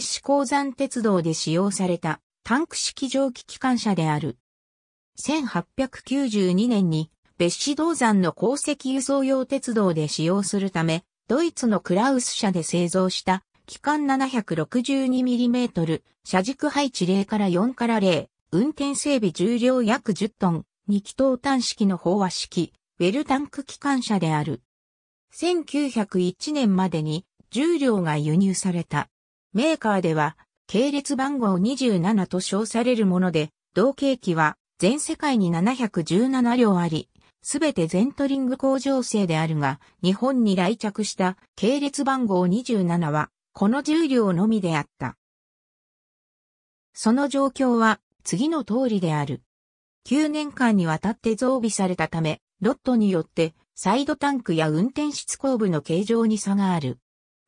市鉱山鉄道で使用されたタンク式蒸気機関車である。1892年に別紙銅山の鉱石輸送用鉄道で使用するため、ドイツのクラウス社で製造した機関 762mm 車軸配置0から4から0、運転整備重量約10トン、2気筒端式の飽和式、ウェルタンク機関車である。1901年までに重量が輸入された。メーカーでは、系列番号27と称されるもので、同系機は全世界に717両あり、すべてゼントリング工場製であるが、日本に来着した系列番号27は、この10両のみであった。その状況は、次の通りである。9年間にわたって増備されたため、ロットによって、サイドタンクや運転室後部の形状に差がある。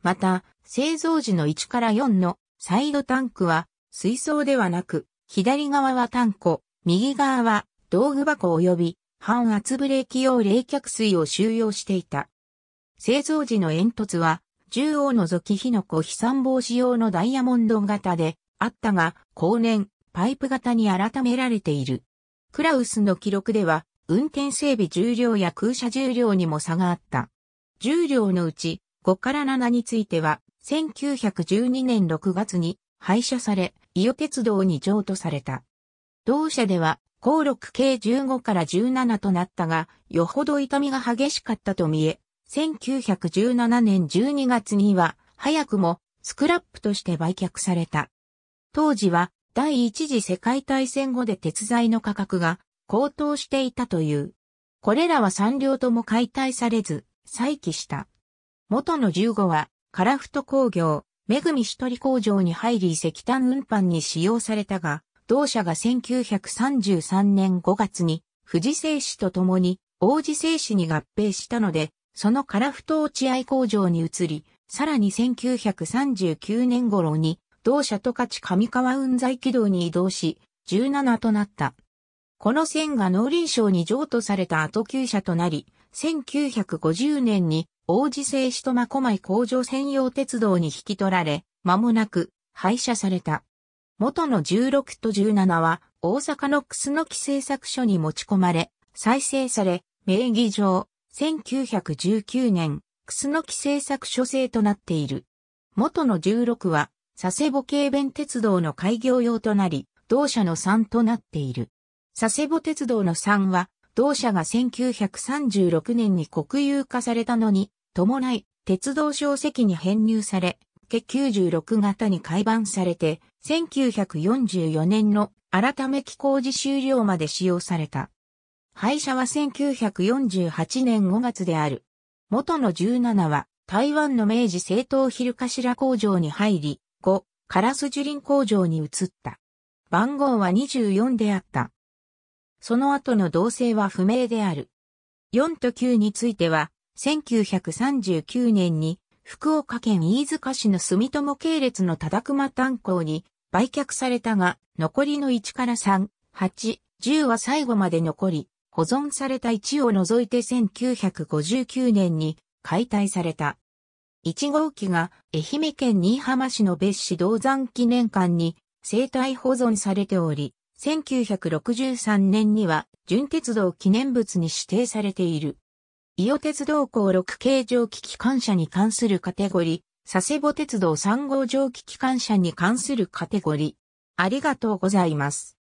また、製造時の1から4のサイドタンクは水槽ではなく、左側はタンコ、右側は道具箱及び半圧ブレーキ用冷却水を収容していた。製造時の煙突は、銃を除き火の粉飛散防止用のダイヤモンド型であったが、後年、パイプ型に改められている。クラウスの記録では、運転整備重量や空車重量にも差があった。重量のうち5から7については、1912年6月に廃車され、伊予鉄道に譲渡された。同社では、高6計15から17となったが、よほど痛みが激しかったと見え、1917年12月には、早くも、スクラップとして売却された。当時は、第一次世界大戦後で鉄材の価格が高騰していたという。これらは産両とも解体されず、再起した。元の15はカラフト工業、めぐみしとり工場に入り石炭運搬に使用されたが、同社が1933年5月に富士製紙と共に王子製紙に合併したので、そのカラフト落合工場に移り、さらに1939年頃に同社十勝上川運材軌道に移動し、17となった。この線が農林省に譲渡された後級社となり、1950年に王子製紙と真駒井工場専用鉄道に引き取られ、間もなく廃車された。元の16と17は大阪の楠木製作所に持ち込まれ、再生され、名義上、1919年、楠木製作所製となっている。元の16は、佐世保軽便鉄道の開業用となり、同社の3となっている。佐世保鉄道の3は、同社が1936年に国有化されたのに、伴い、鉄道小石に編入され、計96型に改版されて、1944年の改め機工事終了まで使用された。廃車は1948年5月である。元の17は、台湾の明治製糖昼頭工場に入り、5、カラス樹林工場に移った。番号は24であった。その後の動静は不明である。4と9については、1939年に福岡県飯塚市の住友系列の忠熊炭鉱に売却されたが、残りの1から3、8、10は最後まで残り、保存された1を除いて1959年に解体された。1号機が愛媛県新居浜市の別市銅山記念館に生態保存されており、1963年には純鉄道記念物に指定されている。伊予鉄道高6形蒸気機関車に関するカテゴリー、佐世保鉄道3号蒸気機関車に関するカテゴリー。ありがとうございます。